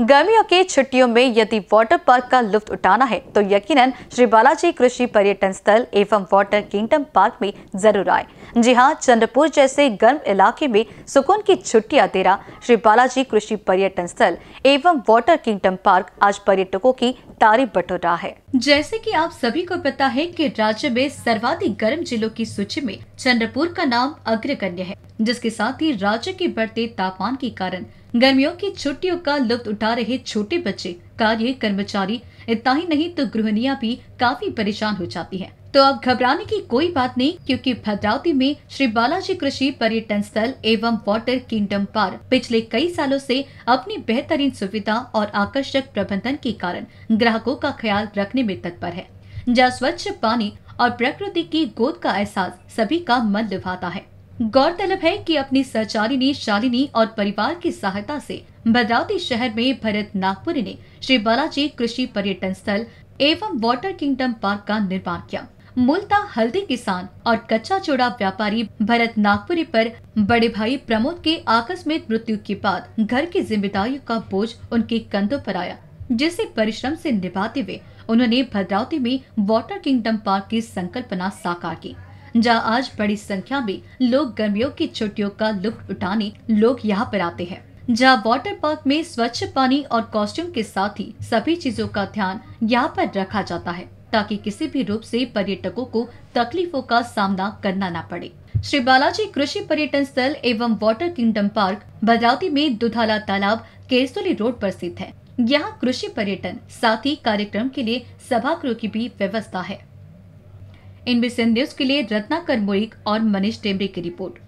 गर्मियों की छुट्टियों में यदि वाटर पार्क का लुफ्त उठाना है तो यकीनन श्री बालाजी कृषि पर्यटन स्थल एवं वाटर किंगडम पार्क में जरूर आए जी हाँ चंद्रपुर जैसे गर्म इलाके में सुकून की छुट्टियां दे रहा श्री बालाजी कृषि पर्यटन स्थल एवं वाटर किंगडम पार्क आज पर्यटकों की तारीफ बटोर रहा है जैसे कि आप सभी को पता है कि राज्य में सर्वाधिक गर्म जिलों की सूची में चंद्रपुर का नाम अग्रगण्य है जिसके साथ ही राज्य के बढ़ते तापमान के कारण गर्मियों की छुट्टियों का लुप्त उठा रहे छोटे बच्चे कार्य कर्मचारी इतना ही नहीं तो गृहणिया भी काफी परेशान हो जाती है तो अब घबराने की कोई बात नहीं क्योंकि भद्रावती में श्री बालाजी कृषि पर्यटन स्थल एवं वाटर किंगडम पार्क पिछले कई सालों से अपनी बेहतरीन सुविधा और आकर्षक प्रबंधन के कारण ग्राहकों का ख्याल रखने में तत्पर है जहाँ स्वच्छ पानी और प्रकृति की गोद का एहसास सभी का मन लुभाता है गौरतलब है कि अपनी सहचारिणी शालिनी और परिवार की सहायता से भद्रावती शहर में भरत नागपुरी ने श्री बालाजी कृषि पर्यटन स्थल एवं वाटर किंगडम पार्क का निर्माण किया मूलतः हल्दी किसान और कच्चा चोड़ा व्यापारी भरत नागपुरी पर बड़े भाई प्रमोद के आकस्मिक मृत्यु के बाद घर की जिम्मेदारियों का बोझ उनके कंधों पर आया जिसे परिश्रम से निभाते हुए उन्होंने भद्रावती में वाटर किंगडम पार्क की संकल्पना साकार की जहाँ आज बड़ी संख्या में लोग गर्मियों की छुट्टियों का लुत्फ उठाने लोग यहाँ पर आते हैं जहाँ वाटर पार्क में स्वच्छ पानी और कॉस्ट्यूम के साथ ही सभी चीजों का ध्यान यहाँ पर रखा जाता है ताकि किसी भी रूप से पर्यटकों को तकलीफों का सामना करना न पड़े श्री बालाजी कृषि पर्यटन स्थल एवं वाटर किंगडम पार्क भद्रावती में दुधाला तालाब केसोली रोड पर स्थित है यहाँ कृषि पर्यटन साथ ही कार्यक्रम के लिए सभागृह की भी व्यवस्था है इन से न्यूज के लिए रत्ना करमोरिक और मनीष टेमरे की रिपोर्ट